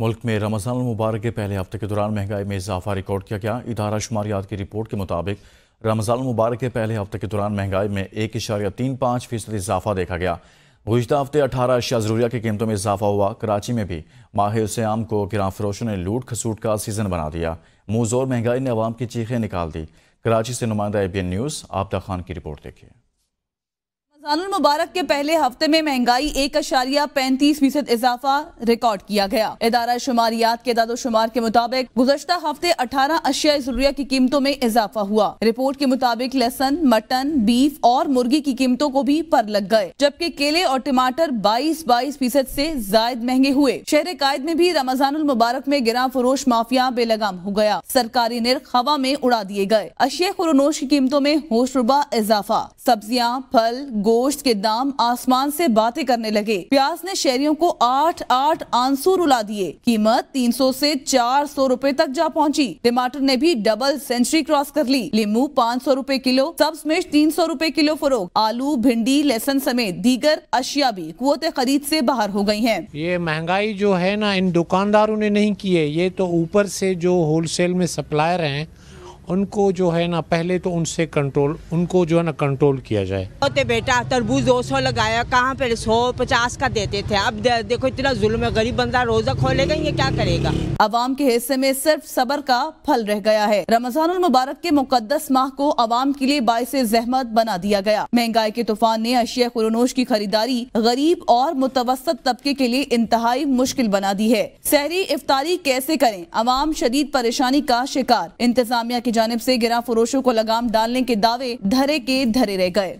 मुल्क में रमज़ान मुबारक के पहले हफ्ते के दौरान महंगाई में इजाफा रिकॉर्ड किया गया इदारा शुमारियात की रिपोर्ट के मुताबिक रमज़ान मुबारक के पहले हफ्ते के दौरान महंगाई में एक इशारिया तीन पाँच फीसद इजाफा देखा गया गुजत हफ्ते अठारह अशिया जरूरिया की कीमतों में इजाफा हुआ कराची में भी माहिर से आम को किराम फरोशों ने लूट खसूट का सीज़न बना दिया मोज़ोर महंगाई ने आवाम की चीखें निकाल दी कराची से नुमाइंदा ए बी एन न्यूज़ आपदा खान की रिपोर्ट देखिए मुबारक के पहले हफ्ते में महंगाई एक अशारिया पैंतीस फीसद इजाफा रिकॉर्ड किया गया इदारा शुमारियात के शुमार के मुताबिक गुजशत हफ्ते अठारह अशिया जरूरिया की कीमतों में इजाफा हुआ रिपोर्ट के मुताबिक लहसन मटन बीफ और मुर्गी की कीमतों को भी पर लग गए जबकि केले और टमाटर बाईस बाईस फीसद ऐसी जायद महंगे हुए शहर कायद में भी रमजान मुबारक में गिरा फरोश माफिया बेलगाम हो गया सरकारी निर्ख हवा में उड़ा दिए गए अशिया खुरनोश की कीमतों में होशरुबा इजाफा सब्जियाँ फल गोश्त के दाम आसमान से बातें करने लगे प्याज ने शहरियों को आठ आठ आंसू रुला दिए कीमत 300 से 400 सौ तक जा पहुंची टमाटर ने भी डबल सेंचुरी क्रॉस कर ली लीमू पाँच सौ रूपए किलो सब्स मिर्च तीन सौ रूपए किलो फरोग आलू भिंडी लहसन समेत दीगर अशिया भी कुत खरीद ऐसी बाहर हो गयी है ये महंगाई जो है ना इन दुकानदारों ने नहीं की है ये तो ऊपर ऐसी जो होलसेल में सप्लायर है उनको जो है ना पहले तो उनसे कंट्रोल उनको जो है ना कंट्रोल किया जाए होते बेटा तरबूज दो सौ लगाया कहाँ पे सौ पचास का देते थे अब दे, देखो इतना जुल्म है गरीब बंदा रोजा खोलेगा ये क्या करेगा अवाम के हिस्से में सिर्फ सबर का फल रह गया है रमजान मुबारक के मुकदस माह को अवाम के लिए बायस जहमत बना दिया गया महंगाई के तूफान ने अशिया कुरनोश की खरीदारी गरीब और मुतवस्त तबके के लिए इंतहाई मुश्किल बना दी है शहरी इफ्तारी कैसे करें अवाम शदीद परेशानी का शिकार इंतजामिया की जानब से गिरा फरोशों को लगाम डालने के दावे धरे के धरे रह गए